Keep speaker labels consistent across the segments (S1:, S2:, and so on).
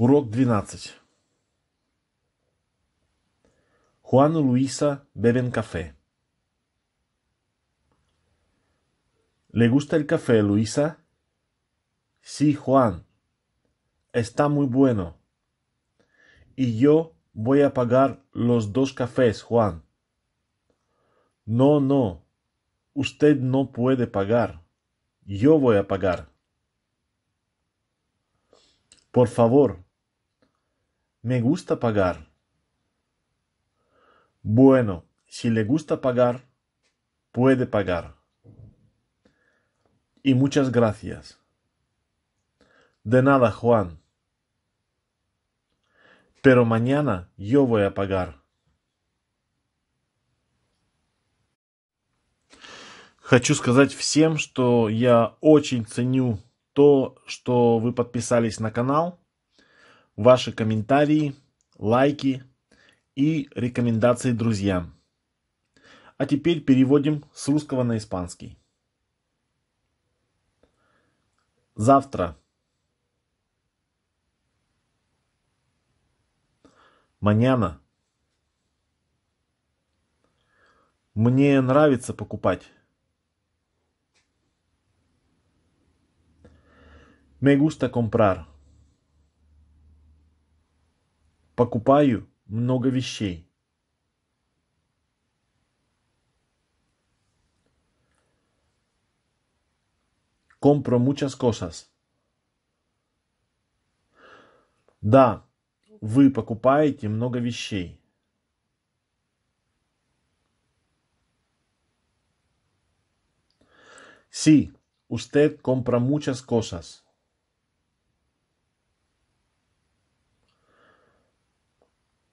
S1: 12. Juan y Luisa beben café. ¿Le gusta el café, Luisa? Sí, Juan. Está muy bueno. Y yo voy a pagar los dos cafés, Juan. No, no. Usted no puede pagar. Yo voy a pagar. Por favor, Me gusta pagar. Bueno, si le gusta pagar, puede pagar. Y muchas gracias. De nada, Juan. Pero mañana yo voy a pagar. Хочу сказать всем, что я очень ценю то, что вы подписались на канал ваши комментарии, лайки и рекомендации друзьям. А теперь переводим с русского на испанский. Завтра. Маняна. Мне нравится покупать. Me gusta comprar покупаю много вещей Compro muchas cosas. Да, вы покупаете много вещей. Sí, usted compra muchas cosas.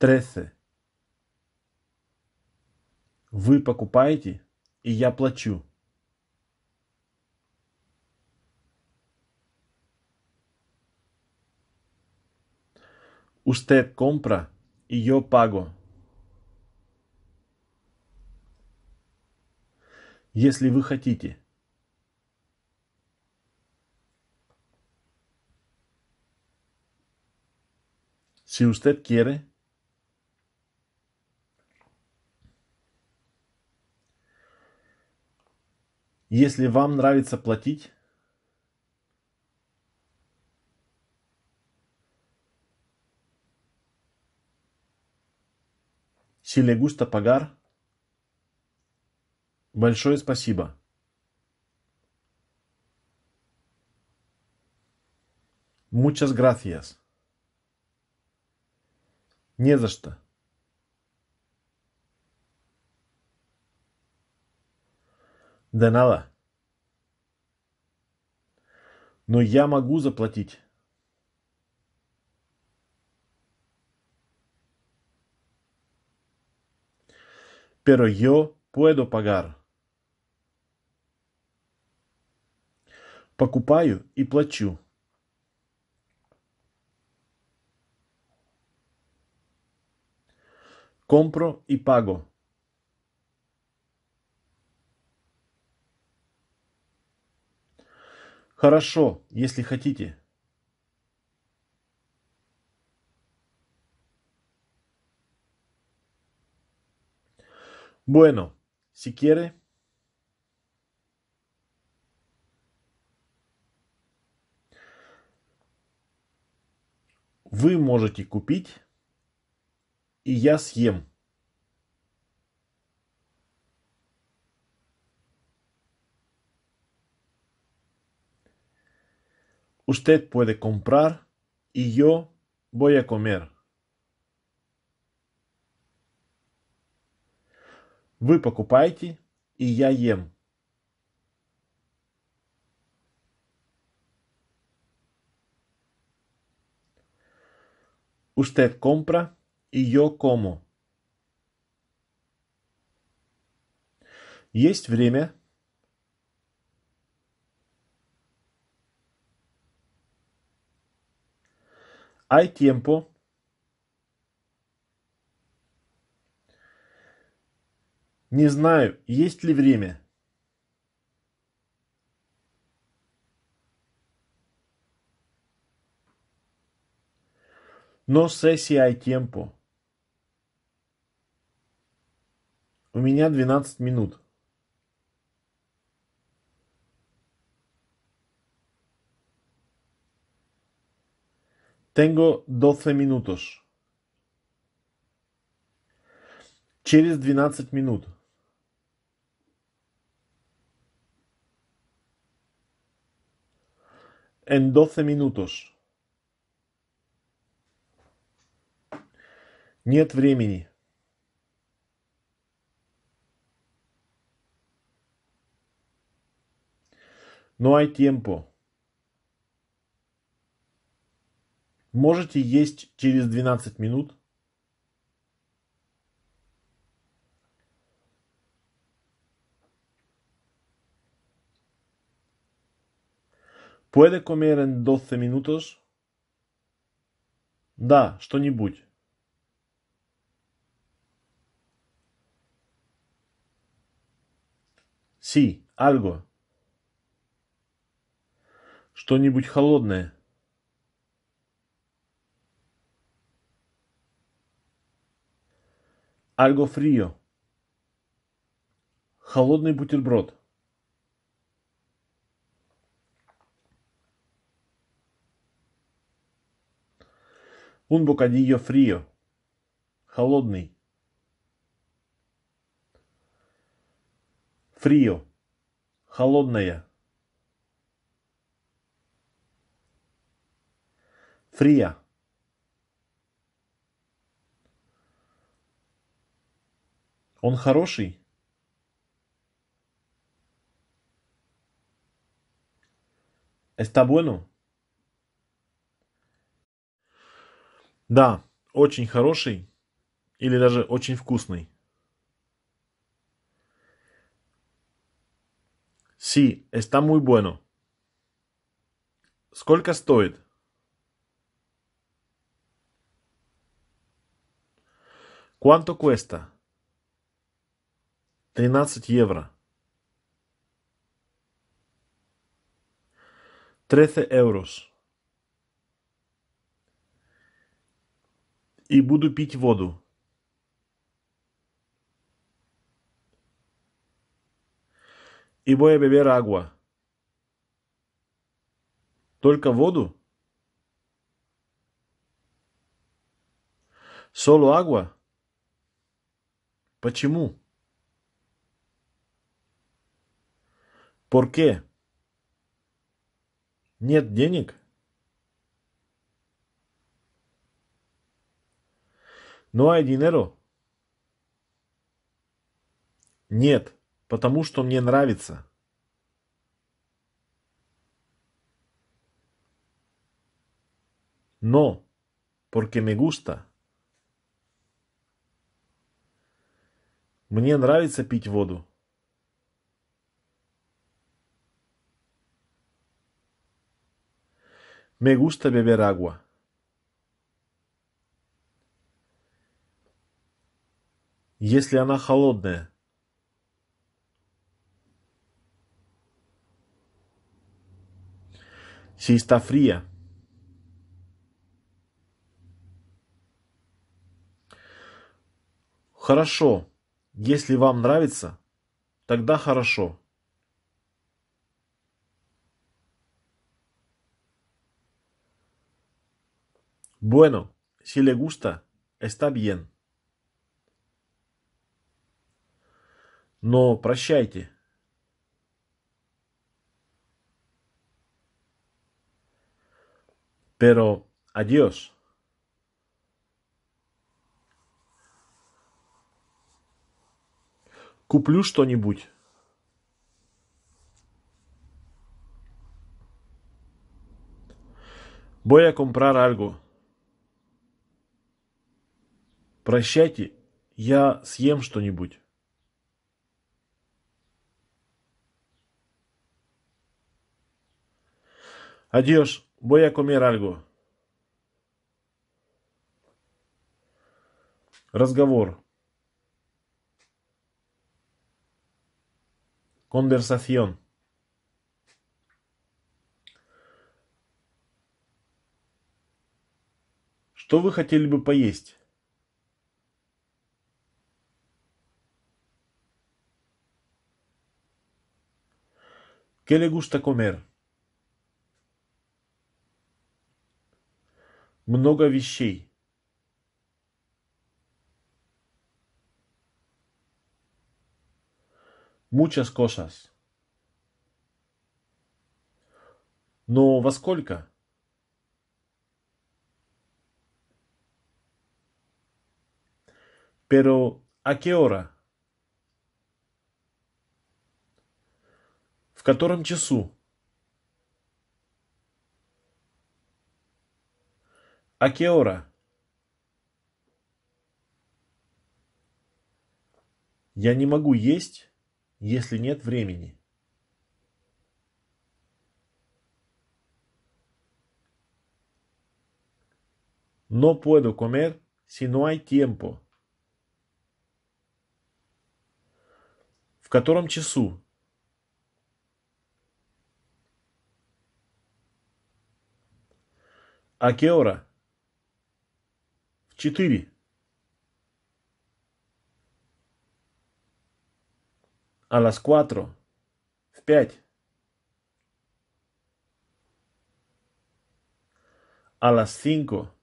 S1: 13. Вы покупаете, и я плачу. Usted compra y yo pago. Если вы хотите. Si usted quiere. Если вам нравится платить, Si le gusta большое спасибо. Muchas gracias. Не за что. Да нала. Но я могу заплатить. Pero yo puedo pagar. Покупаю и плачу. Compro и pago. Хорошо, если хотите. Bueno, si quiere. Вы можете купить, и я съем. Usted puede comprar y yo voy a comer. Вы покупаете, и я ем. Usted compra и yo como. Есть время, Hay tiempo. Не знаю, есть ли время. Но сессия si hay У меня 12 минут. Tengo 12 minutos. Через 12 минут. En 12 minutos. Нет времени. No hay tiempo. Можете есть через 12 минут. Puede comer en 12 minutos? Да, что-нибудь. Sí, algo. Что-нибудь холодное. Альго фрио, Холодный бутерброд. Un bocadillo frío. Холодный. Фрио. Холодная. Фрия. Он хороший. Está bueno? Да, очень хороший или даже очень вкусный. Sí, está muy bueno. Сколько стоит? ¿Cuánto cuesta? тринадцать евро. 13 евро И буду пить воду. И voy a beber agua. Только воду? Solo agua? Почему? ¿Por qué? Нет денег? No hay dinero. Нет, потому что мне нравится. Но, porque me gusta. Мне нравится пить воду. Me gusta beber agua. Если она холодная. Si está fría. Хорошо. Если вам нравится, тогда хорошо. Bueno, si le gusta, está bien. No, прощайте. Pero adiós. Куплю algo? Voy a comprar algo. Прощайте, я съем что-нибудь. Adiós, voy a comer algo. Разговор. Conversación. Что вы хотели бы поесть? ¿Qué le gusta comer? Много вещей. Muchas cosas. Но во сколько? Pero, ¿a qué hora? котором часу? Акеора. Я не могу есть, если нет времени. No puedo comer si no hay tiempo. В котором часу? ¿A qué hora? las A las cuatro. A las cinco.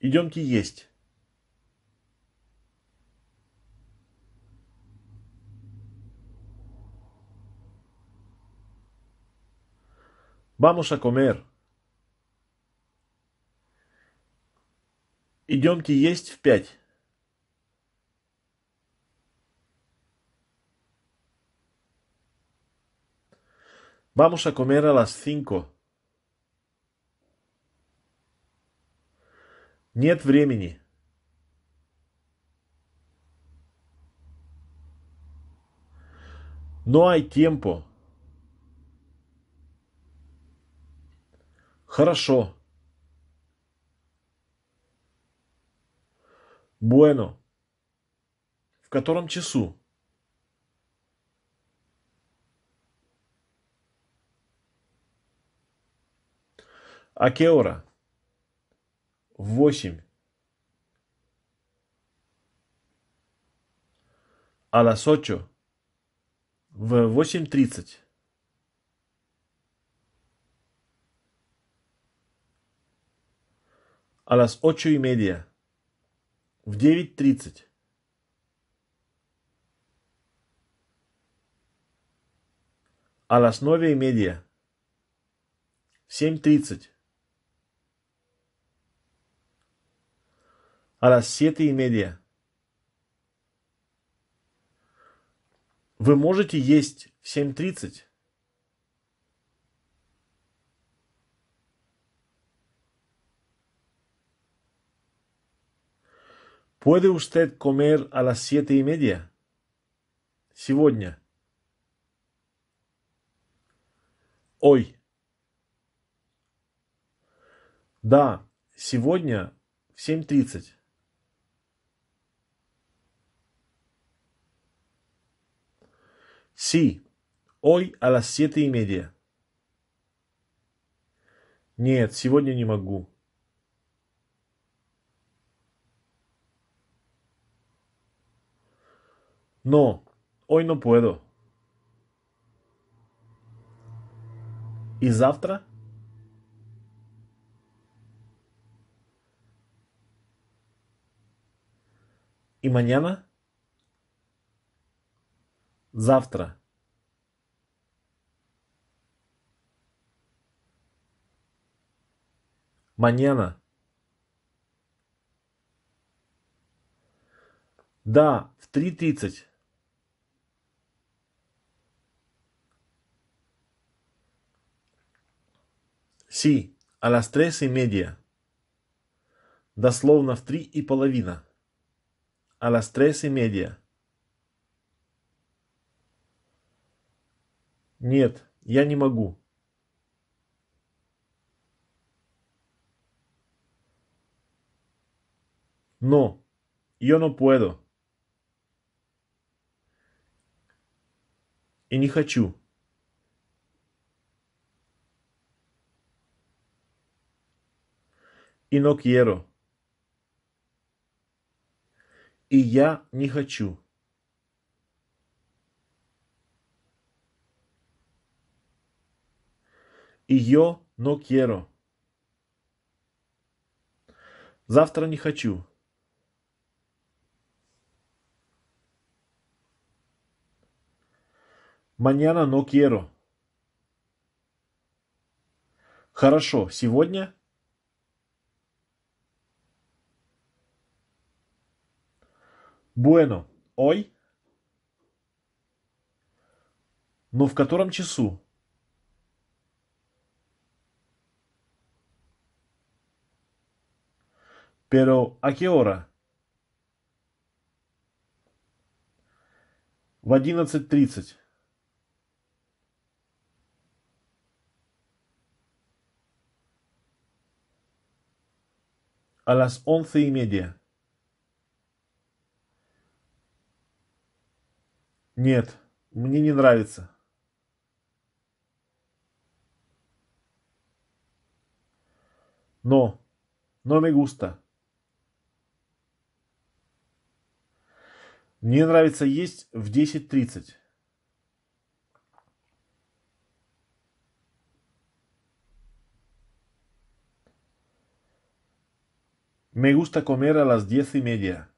S1: Идемте Vamos a comer. идемте есть в пять. Vamos a comer a las cinco. Нет времени. No hay tiempo. Хорошо. Буэно. В котором часу? Акеора. Восемь. А las ocho. В восемь тридцать. A а las ocho y media в 9.30. А на основе медиа в 7.30. А рассеты и медиа. Вы можете есть в 7.30? ¿Puede usted comer a las siete и media? Сегодня. Hoy. Да, сегодня в 7.30. Sí, hoy a las siete y media. Нет, сегодня не могу. No, hoy no puedo. И завтра? И mañana? Завтра. Mañana. Да, в 3.30. «Си, а las tres y media». Дословно в три и половина. «А las tres y media». Нет, я не могу. No, yo no puedo. И не хочу. и no quiero. И я не хочу. И я no quiero. Завтра не хочу. Mañana no quiero. Хорошо, сегодня Буэно, ой, Но в котором часу? Pero, ¿a qué hora? В одиннадцать тридцать. A а las once y media. Нет, мне не нравится. No, no me gusta. Мне нравится есть в 10.30. Me gusta comer a las diez y media.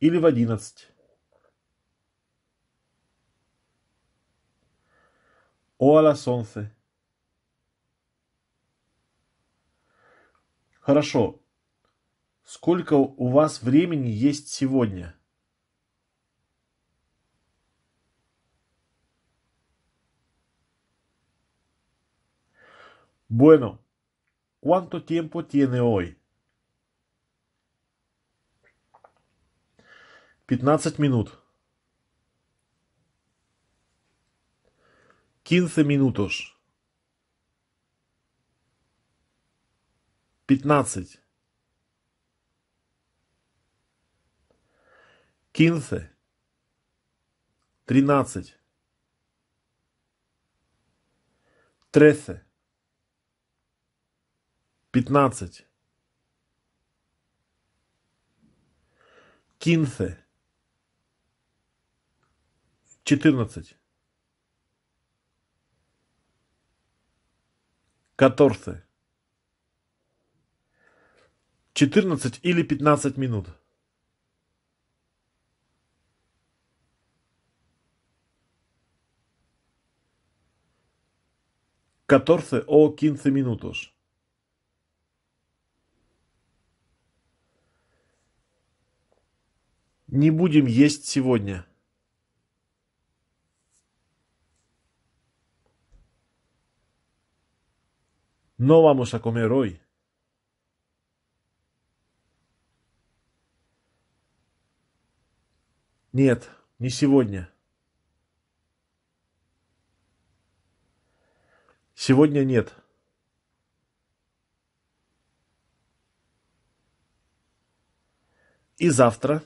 S1: Или в одиннадцать. О ла солнце. Хорошо. Сколько у вас времени есть сегодня? Bueno, ¿cuánto tiempo tiene hoy? Пятнадцать минут. Quince minutos. Пятнадцать. Quince. Тринадцать. Тресе. Пятнадцать. Quince четырнадцать, каторсе, четырнадцать или пятнадцать минут. Catorce о, quince minutos. Не будем есть сегодня. No vamos a comer hoy. Нет, не сегодня. Сегодня нет. И завтра.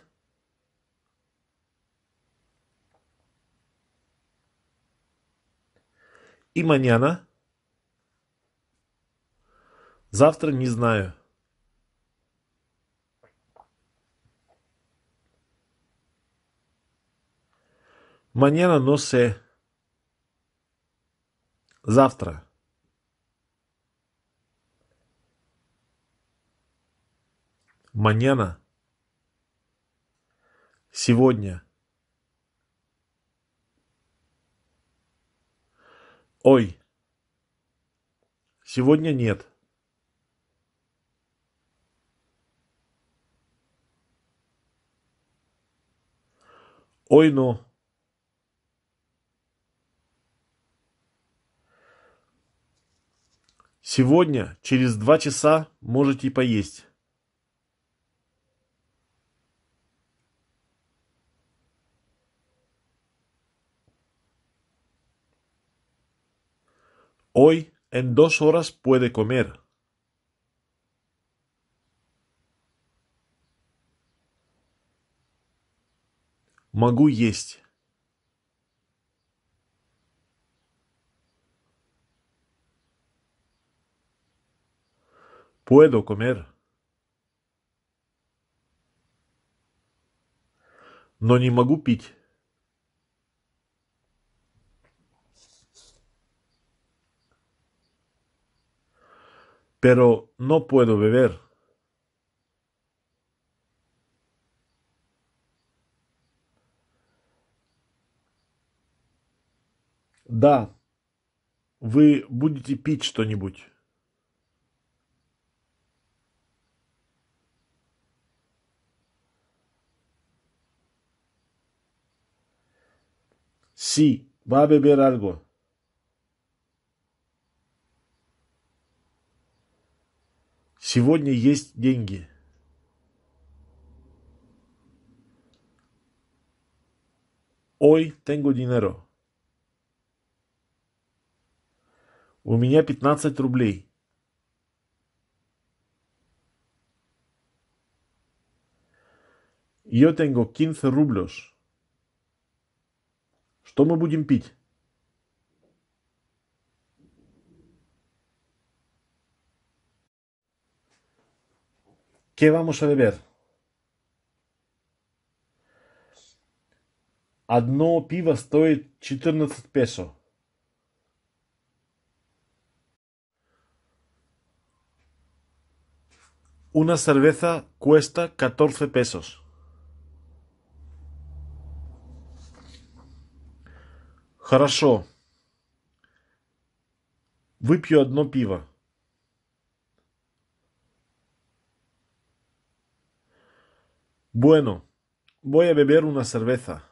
S1: И mañana. Завтра не знаю. Mañana no Завтра. Mañana. Сегодня. Ой. Сегодня нет. Ой, ну. Сегодня, через два часа, можете поесть. Hoy en dos horas puede comer. Могу есть Puedo comer. Но не могу пить. Pero no puedo beber. Да. Вы будете пить что-нибудь? Sí, va a beber algo. Сегодня есть деньги. Hoy tengo dinero. У меня пятнадцать рублей. Yo tengo quince rublos. Что мы будем пить? ¿Qué vamos a beber? Одно пиво стоит 14 песо. Una cerveza cuesta 14 pesos. Хорошо. Выпью одно пиво. Bueno, voy a beber una cerveza.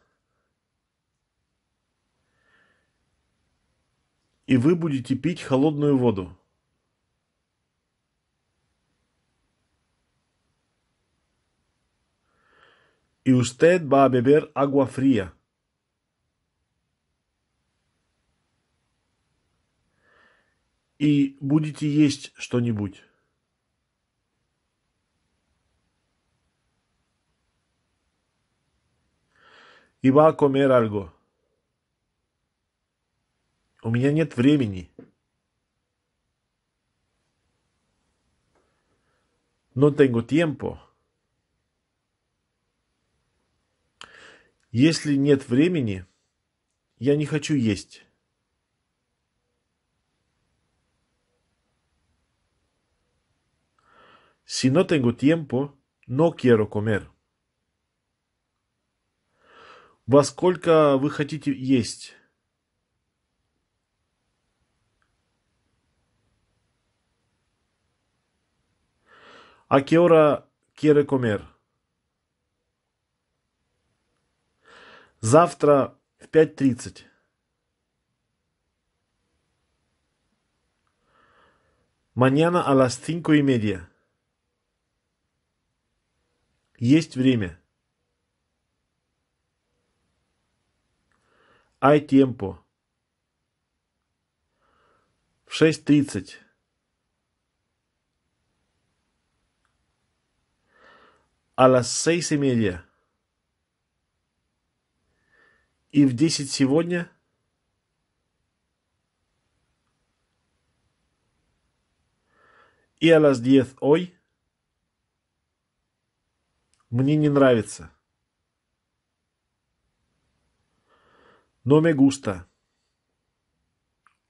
S1: И вы будете пить холодную воду. y usted va a beber agua fría. Y будете есть что-нибудь. Y va a comer algo. У меня нет времени. No tengo tiempo. Если нет времени, я не хочу есть. Si no tengo tiempo, no quiero comer. Во сколько вы хотите есть? ¿A qué hora quiere comer? Завтра в 5.30. Mañana a las cinco y media. Есть время. Hay tiempo. В шесть тридцать. A las seis y media. И в десять сегодня? И a las diez Мне не нравится. Но me gusta.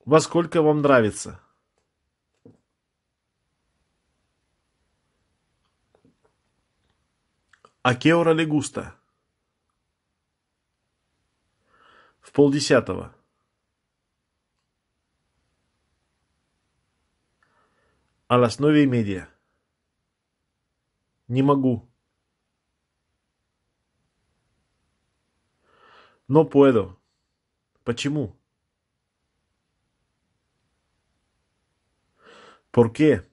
S1: Во сколько вам нравится? А qué hora le gusta? В полдесятого. А las nueve y media. Не могу. No puedo. Почему? ¿Por qué?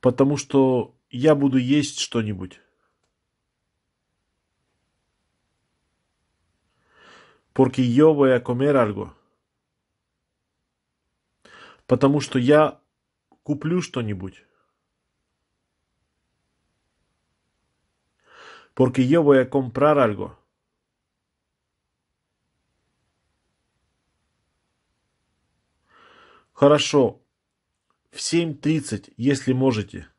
S1: Потому что я буду есть что-нибудь. Porque yo voy a comer algo. Потому что я куплю что-нибудь. Porque yo voy a comprar algo. Хорошо. В 7.30, если можете.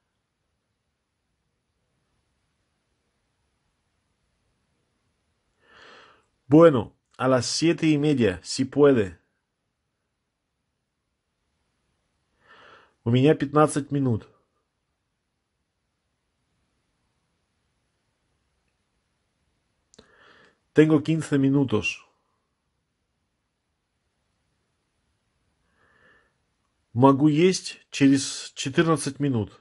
S1: Bueno, A las siete y media, si puede. У меня пятнадцать минут. Tengo quince minutos. Могу есть через четырнадцать минут.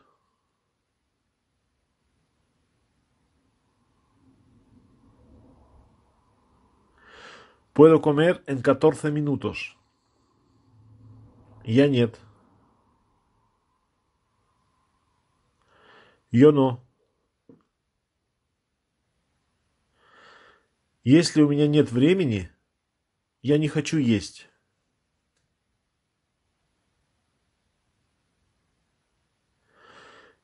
S1: Puedo comer en 14 minutos. Я нет. Yo no. Если у меня нет времени, я не хочу есть.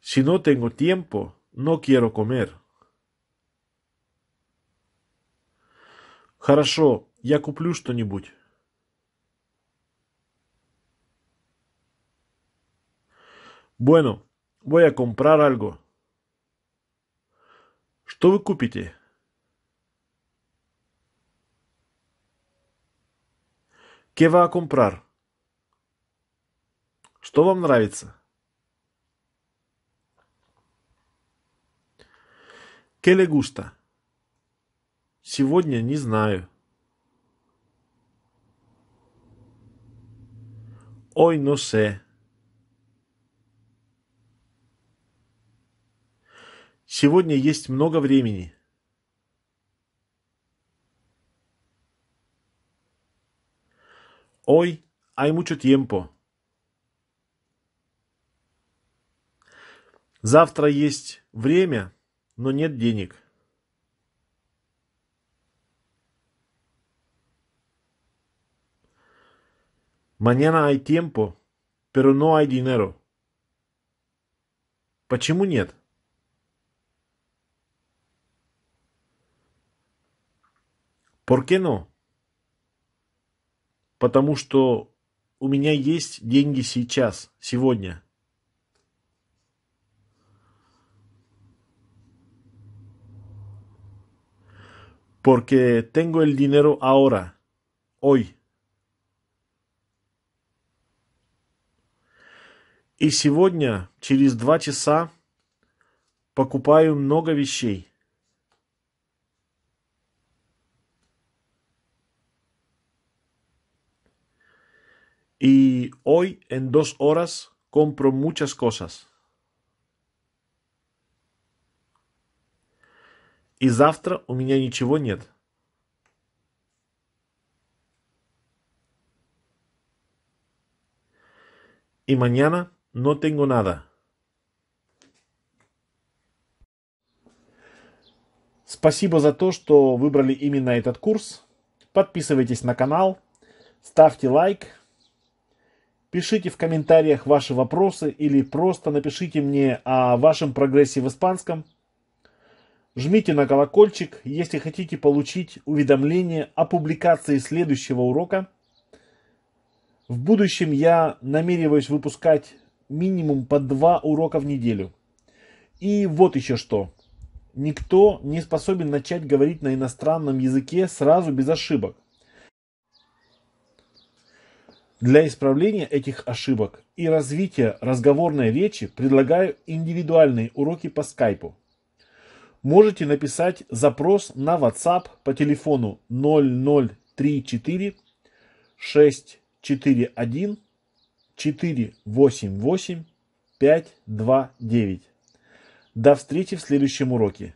S1: Si no tengo tiempo, no quiero comer. Хорошо, я куплю что-нибудь. Bueno, voy a comprar algo. Что вы купите? ¿Qué va a comprar? Что вам нравится? ¿Qué le gusta? Сегодня не знаю. Hoy no sé. Сегодня есть много времени. Ой, hay mucho tiempo. Завтра есть время, но нет денег. Mañana hay tiempo, pero no hay dinero. Почему ¿Por qué no? Потому что у меня есть деньги Porque tengo el dinero ahora, hoy. И сегодня, через два часа, покупаю много вещей. И hoy, en dos horas, compro muchas cosas. И завтра у меня ничего нет. И mañana No tengo nada. Спасибо за то, что выбрали именно этот курс. Подписывайтесь на канал, ставьте лайк, пишите в комментариях ваши вопросы или просто напишите мне о вашем прогрессе в испанском. Жмите на колокольчик, если хотите получить уведомление о публикации следующего урока. В будущем я намереваюсь выпускать минимум по два урока в неделю. И вот еще что. Никто не способен начать говорить на иностранном языке сразу без ошибок. Для исправления этих ошибок и развития разговорной речи предлагаю индивидуальные уроки по скайпу. Можете написать запрос на WhatsApp по телефону 0034 641 488 529. До встречи в следующем уроке.